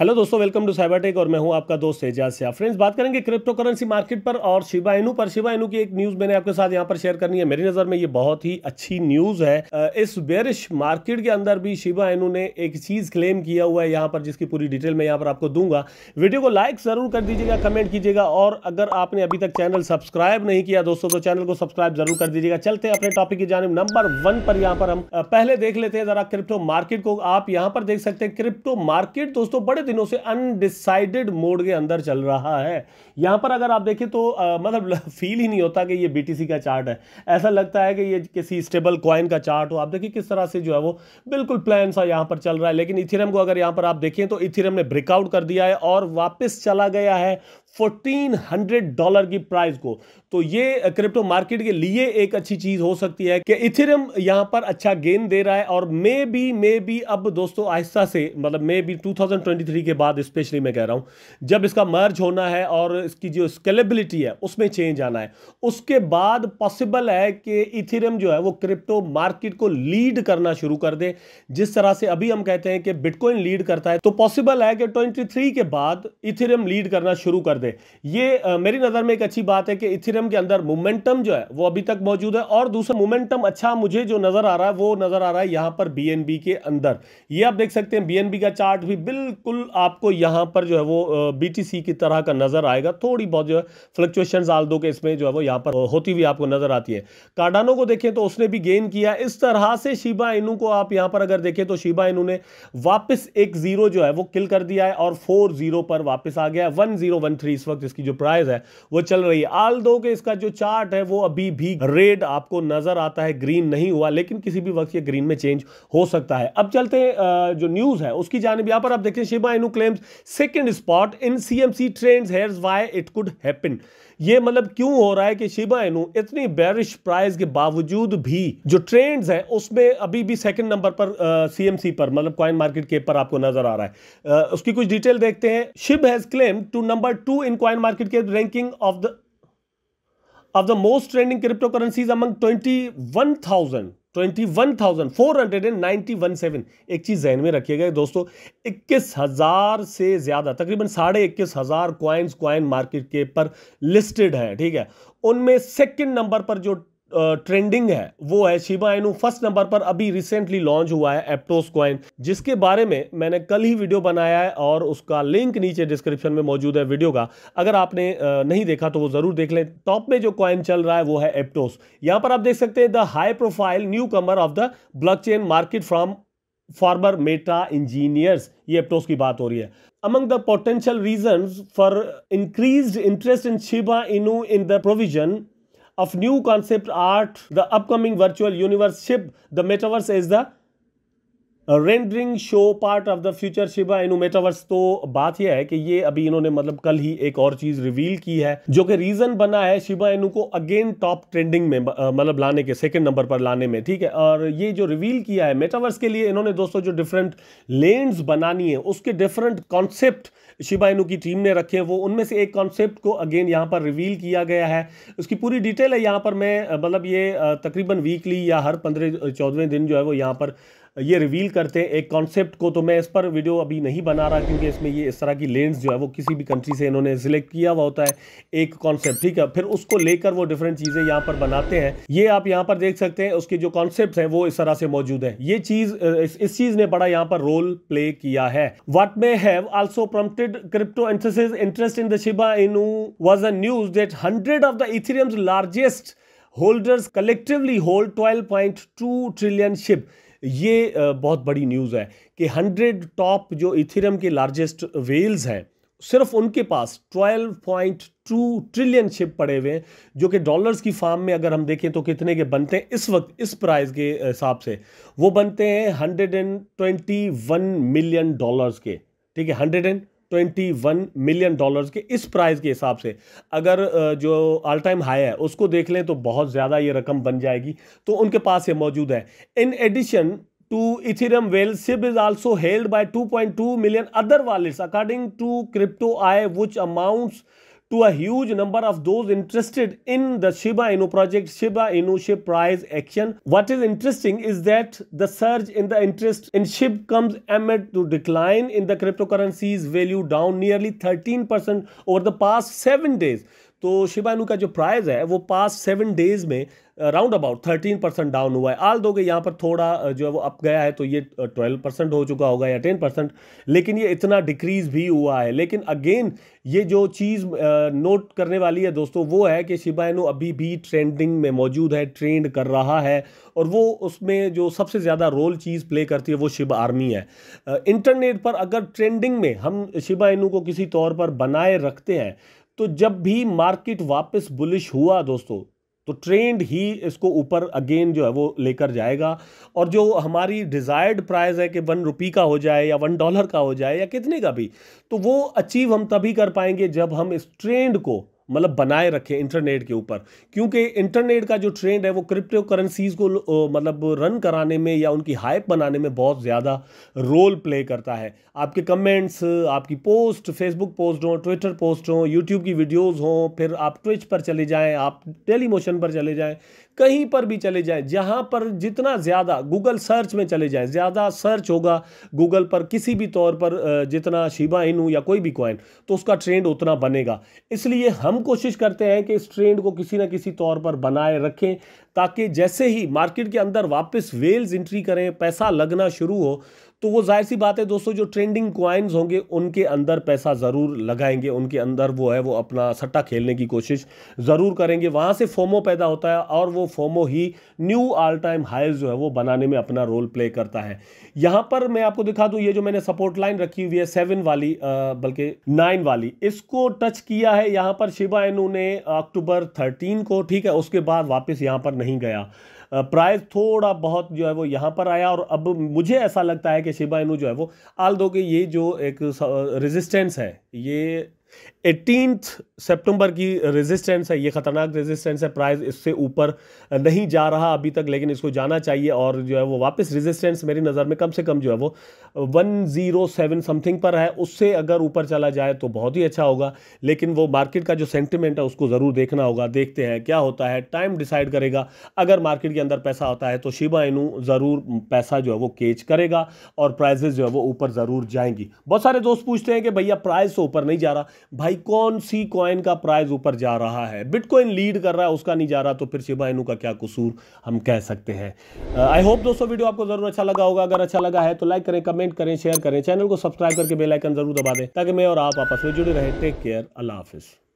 Hello दोस्तों welcome to take और मैं हूं आपका दोस्त एजाज से फ्रेंड्स बात करेंगे क्रिप्टो करेंसी मार्केट पर और शिवा इनू पर शिवा इनू की एक न्यूज़ मैंने आपके साथ यहां पर शेयर करनी है मेरी नज़र में ये बहुत ही अच्छी न्यूज़ है इस बेरिश मार्केट के अंदर भी शिवा इनू ने एक चीज़ क्लेम किया हुआ है यहाँ पर जिसकी पूरी डिटेल मैं यहाँ पर आपको दूंगा वीडियो को लाइक ज़रूर कर दीजिएगा कमेंट कीजिएगा और अगर आपने अभी तक चैनल सब्सक्राइब नहीं किया दोस्तों तो चैनल को सब्सक्राइब जरूर कर दीजिएगा चलते हैं अपने टॉपिक की जानव नंबर वन पर यहाँ पर हम पहले देख लेते हैं ज़रा क्रिप्टो मार्केट को आप यहाँ पर देख सकते हैं क्रिप्टो मार्केट दोस्तों बड़े दिनों से अनडिसाइडेड मोड के अंदर चल रहा है यहां पर अगर आप देखें तो आ, मतलब फील ही नहीं होता कि ये बीटीसी का चार्ट है ऐसा लगता है कि ये किसी स्टेबल क्वाइन का चार्ट हो आप देखिए किस तरह से जो है वो बिल्कुल प्लान सा यहां पर चल रहा है लेकिन इथिरम को अगर यहां पर आप देखें तो इथिरम ने ब्रेकआउट कर दिया है और वापस चला गया है फोर्टीन हंड्रेड डॉलर की प्राइस को तो ये क्रिप्टो मार्केट के लिए एक अच्छी चीज हो सकती है कि इथेरियम यहां पर अच्छा गेन दे रहा है और मे बी मे बी अब दोस्तों आहिस्ता से मतलब मे बी 2023 के बाद स्पेशली मैं कह रहा हूं जब इसका मर्ज होना है और इसकी जो स्केलेबिलिटी है उसमें चेंज आना है उसके बाद पॉसिबल है कि इथेरियम जो है वो क्रिप्टो मार्केट को लीड करना शुरू कर दे जिस तरह से अभी हम कहते हैं कि बिटकॉइन लीड करता है तो पॉसिबल है कि ट्वेंटी के बाद इथेरियम लीड करना शुरू कर दे ये आ, मेरी नज़र में एक अच्छी बात है कि इथेरियम के अंदर मोमेंटम जो है वो अभी तक मौजूद है और दूसरा मोमेंटम अच्छा मुझे जो नज़र आ रहा है वो नज़र आ रहा है यहाँ पर बी के अंदर ये आप देख सकते हैं बी का चार्ट भी बिल्कुल आपको यहाँ पर जो है वो बी की तरह का नज़र आएगा थोड़ी बहुत जो है फ्लक्चुएशन आल दो के इसमें जो है वो यहाँ पर होती हुई आपको नज़र आती है कार्डानों को देखें तो उसने भी गेन किया इस तरह से शिबा इनू को आप यहाँ पर अगर देखें तो शिबा इनू ने वापस एक जीरो जो है वो किल कर दिया है और फोर जीरो पर वापस आ गया one zero one three entry इस वक्त इसकी जो प्राइस है वो चल रही है आल दो के इसका जो चार्ट है वो अभी भी रेड आपको नजर आता है ग्रीन नहीं हुआ लेकिन किसी भी वक्त ये ग्रीन में चेंज हो सकता है अब चलते हैं जो न्यूज है उसकी जानब यहां पर आप देखते हैं Shiba Inu claims second spot in see trends here's why it could happen ये मतलब क्यों हो रहा है कि शिबा इनू इतनी बैरिश प्राइस के बावजूद भी जो ट्रेंड्स हैं उसमें अभी भी सेकंड नंबर पर सीएमसी पर मतलब क्वाइन मार्केट के पर आपको नजर आ रहा है आ, उसकी कुछ डिटेल देखते हैं Shib has claim to number two trending crypto currencies among twenty one thousand twenty one thousand four hundred and ninety one seven एक चीज जहन में रखिएगा दोस्तों हजार से ज्यादा तकरीबन साढ़े इक्कीस हजार क्वाइंस क्वाइन मार्केट के पर लिस्टेड है ठीक है उनमें सेकंड नंबर पर जो ट्रेंडिंग है वो है शिबा इनू फर्स्ट नंबर पर अभी रिसेंटली लॉन्च हुआ है एप्टोस क्वाइन जिसके बारे में मैंने कल ही वीडियो बनाया है और उसका लिंक नीचे डिस्क्रिप्शन में मौजूद है वीडियो का अगर आपने नहीं देखा तो वो ज़रूर देख लें टॉप में जो क्वाइन चल रहा है वो है एप्टोस यहाँ पर आप देख सकते हैं the high profile newcomer of the blockchain market from former Meta engineers ये एप्टोस की बात हो रही है among the potential reason for increase interest in Shiba Inu in the provision of new concept art, the upcoming virtual universe ship, the metaverse is the rendering show part of the future Shiba Inu metaverse तो बात यह है कि ये अभी इन्होंने मतलब कल ही एक और चीज रिवील की है जो कि रीजन बना है शिबा इनू को अगेन टॉप ट्रेंडिंग में मतलब लाने के सेकंड नंबर पर लाने में ठीक है और ये जो रिवील किया है मेटावर्स के लिए इन्होंने दोस्तों जो डिफरेंट लेन्स बनानी है उसके डिफरेंट कॉन्सेप्ट शिबा इनू की टीम ने रखे वो उनमें से एक कॉन्सेप्ट को अगेन यहाँ पर रिवील किया गया है उसकी पूरी डिटेल है यहाँ पर मैं मतलब ये तकरीबन वीकली या हर पंद्रह चौदहवें दिन जो है वो यहाँ पर ये रिवील करते हैं एक कॉन्सेप्ट को तो मैं इस पर वीडियो अभी नहीं बना रहा क्योंकि इसमें ये इस तरह की लेंस जो है वो किसी भी कंट्री से इन्होंने सिलेक्ट किया हुआ होता है एक कॉन्सेप्ट ठीक है फिर उसको लेकर वो डिफरेंट चीज़ें यहाँ पर बनाते हैं ये आप यहाँ पर देख सकते हैं उसके जो कॉन्सेप्ट हैं वो इस तरह से मौजूद है ये चीज़ इस, चीज़ ने बड़ा यहाँ पर रोल प्ले किया है what may have also promoted crypto enthusiasts interest in the Shiba Inu was a news that hundred of the Ethereum's largest holders collectively hold 12.2 trillion Shib ये बहुत बड़ी न्यूज़ है कि हंड्रेड टॉप जो इथिरम के largest Wales हैं सिर्फ उनके पास 12.2 ट्रिलियन शिप पड़े हुए हैं जो कि डॉलर्स की फार्म में अगर हम देखें तो कितने के बनते हैं इस वक्त इस प्राइस के हिसाब से वो बनते हैं 121 मिलियन डॉलर्स के ठीक है 100 एंड 21 मिलियन डॉलर्स के इस प्राइस के हिसाब से अगर जो ऑल टाइम हाई है उसको देख लें तो बहुत ज़्यादा ये रकम बन जाएगी तो उनके पास ये मौजूद है in addition to Ethereum well Shib is also held by 2.2 million other wallets according to crypto I which amounts to a huge number of those interested in the Shiba Inu project, Shiba Inu SHIB prize action. What is interesting is that the surge in the interest in SHIB comes amid to decline in the cryptocurrency's value down nearly 13% over the past 7 days. तो शिबानु का जो price है वो past seven days में round about thirteen percent down हुआ है आल दो के यहाँ पर थोड़ा uh, जो है वो अप गया है तो ये ट्वेल्व uh, परसेंट हो चुका होगा या टेन परसेंट लेकिन ये इतना डिक्रीज भी हुआ है लेकिन अगेन ये जो चीज़ नोट uh, करने वाली है दोस्तों वो है कि शिबाइनो अभी भी ट्रेंडिंग में मौजूद है ट्रेंड कर रहा है और वो उसमें जो सबसे ज़्यादा रोल चीज़ प्ले करती है वो शिब आर्मी है इंटरनेट पर अगर ट्रेंडिंग में हम शिबाइनू को किसी तौर पर बनाए रखते हैं तो जब भी मार्केट वापस बुलिश हुआ दोस्तों तो ट्रेंड ही इसको ऊपर अगेन जो है वो लेकर जाएगा और जो हमारी डिज़ायर्ड प्राइस है कि वन रुपी का हो जाए या वन डॉलर का हो जाए या कितने का भी तो वो अचीव हम तभी कर पाएंगे जब हम इस ट्रेंड को मतलब बनाए रखें इंटरनेट के ऊपर क्योंकि इंटरनेट का जो ट्रेंड है वो क्रिप्टो करेंसीज को मतलब रन कराने में या उनकी हाइप बनाने में बहुत ज़्यादा रोल प्ले करता है आपके कमेंट्स आपकी पोस्ट फेसबुक पोस्ट हों ट्विटर पोस्ट हों यूट्यूब की वीडियोज़ हों फिर आप ट्विच पर चले जाएँ आप टेलीमोशन पर चले जाएँ कहीं पर भी चले जाएं जहाँ पर जितना ज़्यादा गूगल सर्च में चले जाएं ज़्यादा सर्च होगा गूगल पर किसी भी तौर पर जितना शिबा इनू या कोई भी कॉइन तो उसका ट्रेंड उतना बनेगा इसलिए हम कोशिश करते हैं कि इस ट्रेंड को किसी ना किसी तौर पर बनाए रखें ताकि जैसे ही मार्केट के अंदर वापस वेल्स एंट्री करें पैसा लगना शुरू हो तो वो जाहिर सी बात है दोस्तों जो ट्रेंडिंग क्वाइंस होंगे उनके अंदर पैसा ज़रूर लगाएंगे उनके अंदर वो है वो अपना सट्टा खेलने की कोशिश ज़रूर करेंगे वहाँ से फोमो पैदा होता है और वो फोमो ही न्यू ऑल टाइम हाइज जो है वो बनाने में अपना रोल प्ले करता है यहाँ पर मैं आपको दिखा दूँ ये जो मैंने सपोर्ट लाइन रखी हुई है सेवन वाली बल्कि नाइन वाली इसको टच किया है यहाँ पर शिबा इनू ने अक्टूबर थर्टीन को ठीक है उसके बाद वापस यहाँ पर नहीं गया प्राइस थोड़ा बहुत जो है वो यहाँ पर आया और अब मुझे ऐसा लगता है कि शिबाइनू जो है वो आल दो के ये जो एक रेजिस्टेंस है ये एटीनथ सितंबर की रेजिस्टेंस है ये ख़तरनाक रेजिस्टेंस है प्राइस इससे ऊपर नहीं जा रहा अभी तक लेकिन इसको जाना चाहिए और जो है वो वापस रेजिस्टेंस मेरी नज़र में कम से कम जो है वो 107 समथिंग पर है उससे अगर ऊपर चला जाए तो बहुत ही अच्छा होगा लेकिन वो मार्केट का जो सेंटिमेंट है उसको ज़रूर देखना होगा देखते हैं क्या होता है टाइम डिसाइड करेगा अगर मार्केट के अंदर पैसा होता है तो शिबा इनू ज़रूर पैसा जो है वो केच करेगा और प्राइजेज जो है वो ऊपर ज़रूर जाएंगी बहुत सारे दोस्त पूछते हैं कि भैया प्राइस तो ऊपर नहीं जा रहा भाई कौन सी कॉइन का प्राइस ऊपर जा रहा है बिटकॉइन लीड कर रहा है उसका नहीं जा रहा तो फिर शिबा इनू का क्या कसूर हम कह सकते हैं आई uh, होप दोस्तों वीडियो आपको जरूर अच्छा लगा होगा अगर अच्छा लगा है तो लाइक करें कमेंट करें शेयर करें चैनल को सब्सक्राइब करके बेलाइकन जरूर दबा दें ताकि मैं और आप आपस में जुड़े रहें टेक केयर अल्लाह हाफिज़